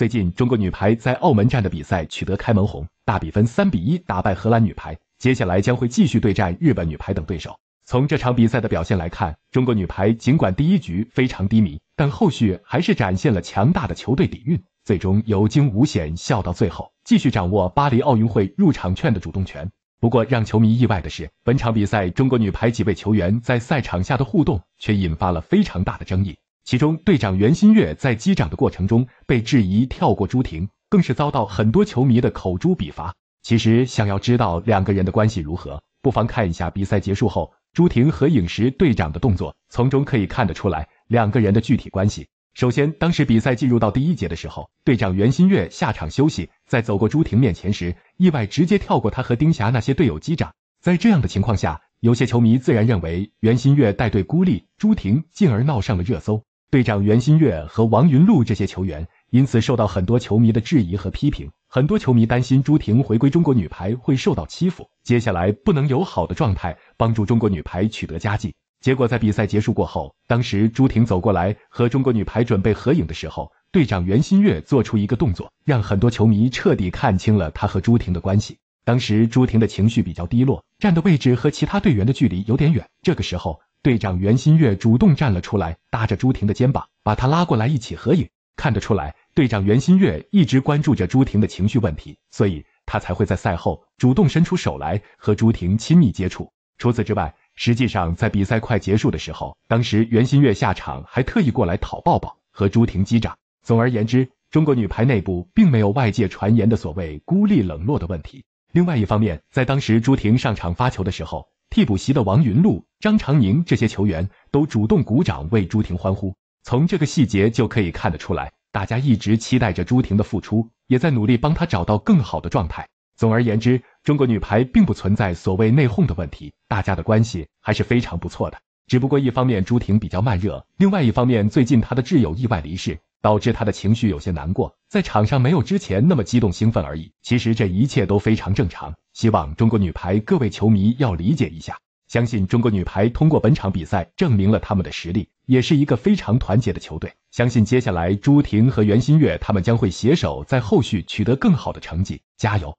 最近，中国女排在澳门站的比赛取得开门红，大比分三比一打败荷兰女排。接下来将会继续对战日本女排等对手。从这场比赛的表现来看，中国女排尽管第一局非常低迷，但后续还是展现了强大的球队底蕴，最终有惊无险笑到最后，继续掌握巴黎奥运会入场券的主动权。不过，让球迷意外的是，本场比赛中国女排几位球员在赛场下的互动却引发了非常大的争议。其中队长袁心玥在击掌的过程中被质疑跳过朱婷，更是遭到很多球迷的口诛笔伐。其实想要知道两个人的关系如何，不妨看一下比赛结束后朱婷合影时队长的动作，从中可以看得出来两个人的具体关系。首先，当时比赛进入到第一节的时候，队长袁心玥下场休息，在走过朱婷面前时，意外直接跳过她和丁霞那些队友击掌。在这样的情况下，有些球迷自然认为袁心玥带队孤立朱婷，进而闹上了热搜。队长袁心玥和王云璐这些球员，因此受到很多球迷的质疑和批评。很多球迷担心朱婷回归中国女排会受到欺负，接下来不能有好的状态帮助中国女排取得佳绩。结果在比赛结束过后，当时朱婷走过来和中国女排准备合影的时候，队长袁心玥做出一个动作，让很多球迷彻底看清了她和朱婷的关系。当时朱婷的情绪比较低落，站的位置和其他队员的距离有点远。这个时候。队长袁心玥主动站了出来，搭着朱婷的肩膀，把她拉过来一起合影。看得出来，队长袁心玥一直关注着朱婷的情绪问题，所以她才会在赛后主动伸出手来和朱婷亲密接触。除此之外，实际上在比赛快结束的时候，当时袁心玥下场还特意过来讨抱抱，和朱婷击掌。总而言之，中国女排内部并没有外界传言的所谓孤立冷落的问题。另外一方面，在当时朱婷上场发球的时候。替补席的王云璐、张常宁这些球员都主动鼓掌为朱婷欢呼，从这个细节就可以看得出来，大家一直期待着朱婷的复出，也在努力帮她找到更好的状态。总而言之，中国女排并不存在所谓内讧的问题，大家的关系还是非常不错的。只不过一方面朱婷比较慢热，另外一方面最近她的挚友意外离世，导致她的情绪有些难过。在场上没有之前那么激动兴奋而已，其实这一切都非常正常。希望中国女排各位球迷要理解一下，相信中国女排通过本场比赛证明了他们的实力，也是一个非常团结的球队。相信接下来朱婷和袁心玥他们将会携手在后续取得更好的成绩，加油！